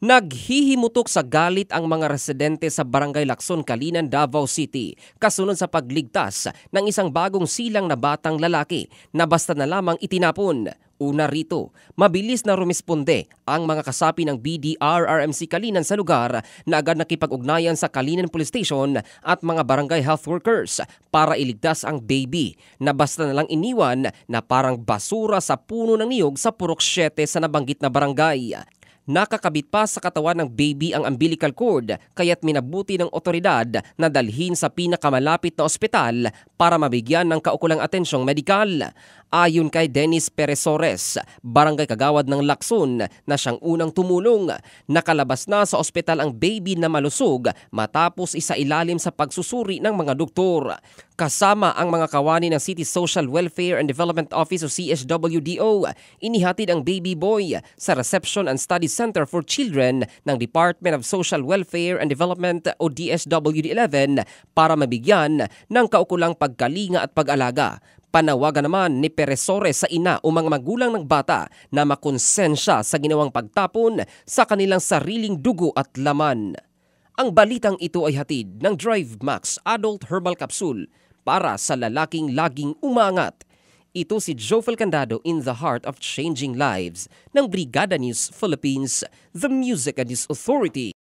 Naghihimutok sa galit ang mga residente sa Barangay Lacson, Kalinan, Davao City kasunod sa pagligtas ng isang bagong silang na batang lalaki na basta na lamang itinapon. Una rito, mabilis na rumisponde ang mga kasapi ng BDRRMC Kalinan sa lugar na agad nakipag-ugnayan sa Kalinan Police Station at mga barangay health workers para iligtas ang baby na basta na lang iniwan na parang basura sa puno ng niyog sa Purok 7 sa nabanggit na barangay. Nakakabit pa sa katawan ng baby ang umbilical cord kaya't minabuti ng otoridad na dalhin sa pinakamalapit na ospital para mabigyan ng kaukulang atensyong medikal. Ayon kay Dennis Perez Sores, barangay kagawad ng Lakson na siyang unang tumulong, nakalabas na sa ospital ang baby na malusog matapos isa ilalim sa pagsusuri ng mga doktor. Kasama ang mga kawani ng City Social Welfare and Development Office o CSWDO, inihatid ang baby boy sa Reception and Study Center for Children ng Department of Social Welfare and Development o DSWD-11 para mabigyan ng kaukulang pagkalinga at pag-alaga. Panawagan naman ni Peresores sa ina o mga magulang ng bata na makonsensya sa ginawang pagtapon sa kanilang sariling dugo at laman. Ang balitang ito ay hatid ng Drive Max Adult Herbal Capsule para sa lalaking laging umangat ito si Jovel Candado in the Heart of Changing Lives ng Brigada News Philippines, the Music and News Authority.